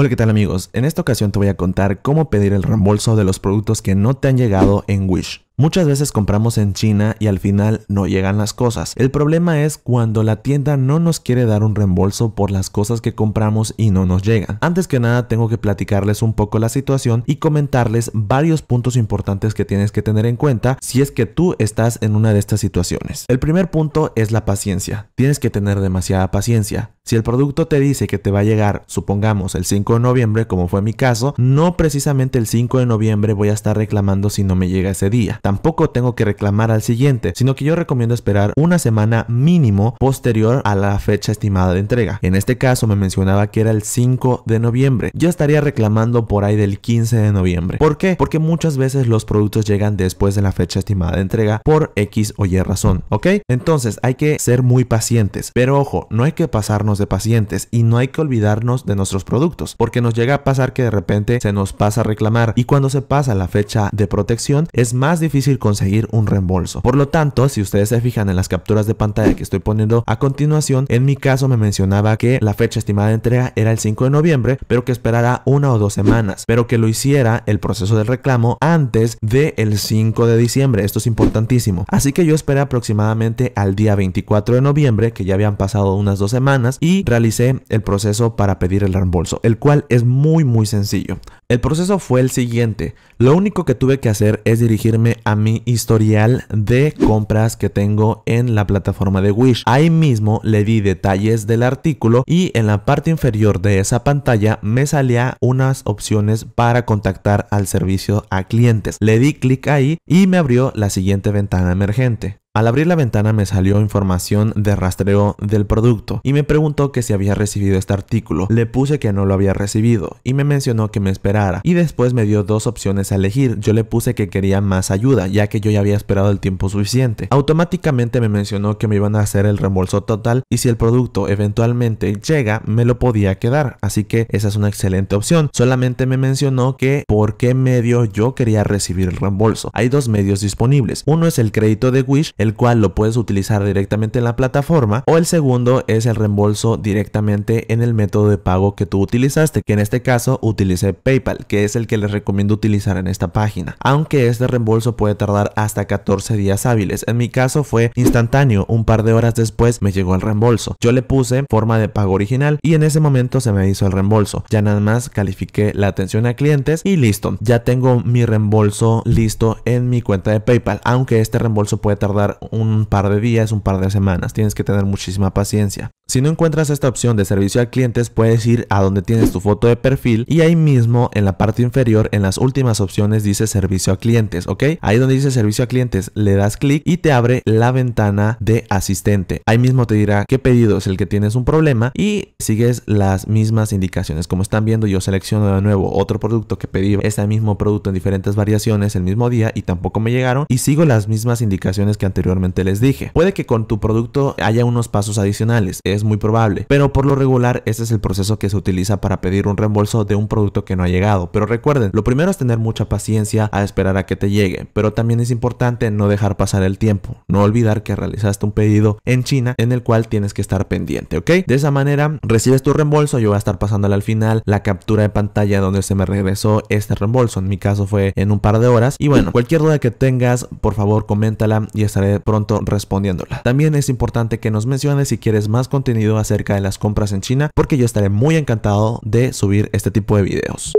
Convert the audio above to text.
Hola, ¿qué tal amigos? En esta ocasión te voy a contar cómo pedir el reembolso de los productos que no te han llegado en Wish. Muchas veces compramos en China y al final no llegan las cosas. El problema es cuando la tienda no nos quiere dar un reembolso por las cosas que compramos y no nos llegan. Antes que nada tengo que platicarles un poco la situación y comentarles varios puntos importantes que tienes que tener en cuenta si es que tú estás en una de estas situaciones. El primer punto es la paciencia. Tienes que tener demasiada paciencia. Si el producto te dice que te va a llegar, supongamos el 5 de noviembre como fue mi caso, no precisamente el 5 de noviembre voy a estar reclamando si no me llega ese día Tampoco tengo que reclamar al siguiente, sino que yo recomiendo esperar una semana mínimo posterior a la fecha estimada de entrega. En este caso me mencionaba que era el 5 de noviembre. Yo estaría reclamando por ahí del 15 de noviembre. ¿Por qué? Porque muchas veces los productos llegan después de la fecha estimada de entrega por X o Y razón, ¿ok? Entonces hay que ser muy pacientes, pero ojo, no hay que pasarnos de pacientes y no hay que olvidarnos de nuestros productos, porque nos llega a pasar que de repente se nos pasa a reclamar y cuando se pasa la fecha de protección es más difícil conseguir un reembolso. Por lo tanto, si ustedes se fijan en las capturas de pantalla que estoy poniendo a continuación, en mi caso me mencionaba que la fecha estimada de entrega era el 5 de noviembre, pero que esperara una o dos semanas, pero que lo hiciera el proceso del reclamo antes del 5 de diciembre. Esto es importantísimo. Así que yo esperé aproximadamente al día 24 de noviembre, que ya habían pasado unas dos semanas, y realicé el proceso para pedir el reembolso, el cual es muy muy sencillo. El proceso fue el siguiente. Lo único que tuve que hacer es dirigirme a mi historial de compras que tengo en la plataforma de Wish. Ahí mismo le di detalles del artículo y en la parte inferior de esa pantalla me salía unas opciones para contactar al servicio a clientes. Le di clic ahí y me abrió la siguiente ventana emergente. Al abrir la ventana me salió información de rastreo del producto y me preguntó que si había recibido este artículo. Le puse que no lo había recibido y me mencionó que me esperara y después me dio dos opciones a elegir. Yo le puse que quería más ayuda ya que yo ya había esperado el tiempo suficiente. Automáticamente me mencionó que me iban a hacer el reembolso total y si el producto eventualmente llega me lo podía quedar. Así que esa es una excelente opción. Solamente me mencionó que por qué medio yo quería recibir el reembolso. Hay dos medios disponibles. Uno es el crédito de Wish el cual lo puedes utilizar directamente en la plataforma o el segundo es el reembolso directamente en el método de pago que tú utilizaste, que en este caso utilicé PayPal, que es el que les recomiendo utilizar en esta página, aunque este reembolso puede tardar hasta 14 días hábiles. En mi caso fue instantáneo, un par de horas después me llegó el reembolso. Yo le puse forma de pago original y en ese momento se me hizo el reembolso. Ya nada más califiqué la atención a clientes y listo. Ya tengo mi reembolso listo en mi cuenta de PayPal, aunque este reembolso puede tardar un par de días, un par de semanas. Tienes que tener muchísima paciencia. Si no encuentras esta opción de servicio a clientes, puedes ir a donde tienes tu foto de perfil y ahí mismo en la parte inferior, en las últimas opciones, dice servicio a clientes, ¿ok? Ahí donde dice servicio a clientes, le das clic y te abre la ventana de asistente. Ahí mismo te dirá qué pedido es el que tienes un problema y sigues las mismas indicaciones. Como están viendo, yo selecciono de nuevo otro producto que pedí, este mismo producto en diferentes variaciones el mismo día y tampoco me llegaron y sigo las mismas indicaciones que antes anteriormente les dije. Puede que con tu producto haya unos pasos adicionales, es muy probable, pero por lo regular ese es el proceso que se utiliza para pedir un reembolso de un producto que no ha llegado. Pero recuerden, lo primero es tener mucha paciencia a esperar a que te llegue, pero también es importante no dejar pasar el tiempo, no olvidar que realizaste un pedido en China en el cual tienes que estar pendiente, ¿ok? De esa manera recibes tu reembolso, yo voy a estar pasándole al final la captura de pantalla donde se me regresó este reembolso, en mi caso fue en un par de horas y bueno, cualquier duda que tengas, por favor, coméntala y estaré eh, pronto respondiéndola. También es importante que nos menciones si quieres más contenido acerca de las compras en China porque yo estaré muy encantado de subir este tipo de videos.